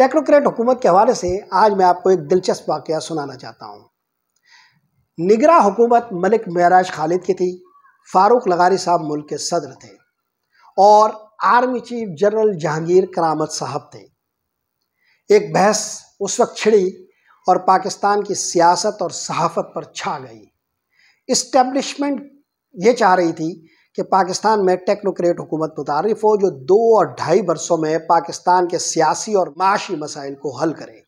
technocrat हुकूमत के हवाले से आज मैं आपको एक दिलचस्प वाक़ सुनाना चाहता हूँ निगरा हुकूमत मलिक महराज खालिद की थी फ़ारूक लगारी साहब मुल्क के सदर थे और आर्मी चीफ जनरल जहांगीर करामत साहब थे एक बहस उस वक्त छिड़ी और पाकिस्तान की सियासत और सहाफत पर छा गई इस्टेब्लिशमेंट ये चाह रही थी कि पाकिस्तान में टेक्नोक्रेट हुकूमत मुतारफ हो जो दो और ढाई बरसों में पाकिस्तान के सियासी और माशी मसाइल को हल करें